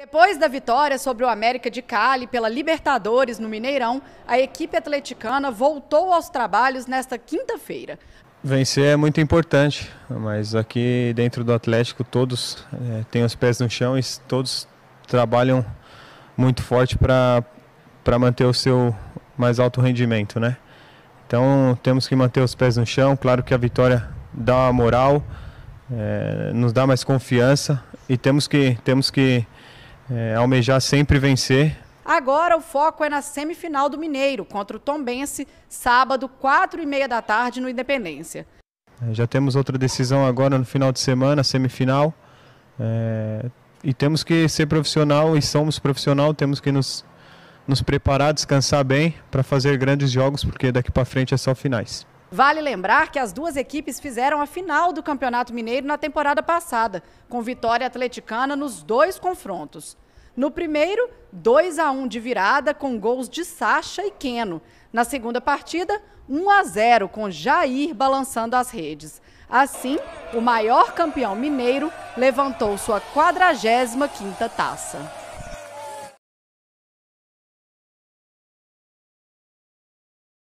Depois da vitória sobre o América de Cali pela Libertadores no Mineirão, a equipe atleticana voltou aos trabalhos nesta quinta-feira. Vencer é muito importante, mas aqui dentro do Atlético todos é, têm os pés no chão e todos trabalham muito forte para manter o seu mais alto rendimento, né? Então temos que manter os pés no chão. Claro que a vitória dá moral, é, nos dá mais confiança e temos que temos que é, almejar sempre vencer. Agora o foco é na semifinal do Mineiro contra o Tombense, sábado, 4 e meia da tarde, no Independência. É, já temos outra decisão agora no final de semana, semifinal. É, e temos que ser profissional e somos profissional, temos que nos, nos preparar, descansar bem para fazer grandes jogos, porque daqui para frente é só finais. Vale lembrar que as duas equipes fizeram a final do Campeonato Mineiro na temporada passada, com vitória atleticana nos dois confrontos. No primeiro, 2 a 1 de virada com gols de Sacha e Keno. Na segunda partida, 1 a 0 com Jair balançando as redes. Assim, o maior campeão mineiro levantou sua 45ª taça.